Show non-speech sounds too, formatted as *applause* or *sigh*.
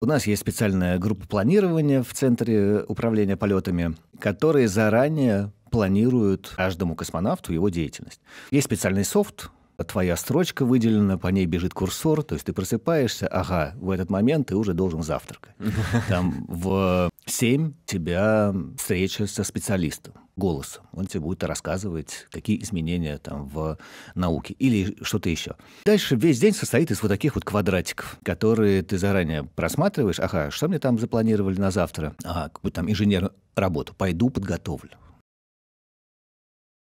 У нас есть специальная группа планирования в Центре управления полетами, которые заранее планируют каждому космонавту его деятельность. Есть специальный софт, твоя строчка выделена, по ней бежит курсор, то есть ты просыпаешься, ага, в этот момент ты уже должен завтракать. *laughs* Там в 7 тебя встреча со специалистом голосом. Он тебе будет рассказывать, какие изменения там в науке или что-то еще. Дальше весь день состоит из вот таких вот квадратиков, которые ты заранее просматриваешь. Ага, что мне там запланировали на завтра? А, какую там инженерную работу. Пойду подготовлю.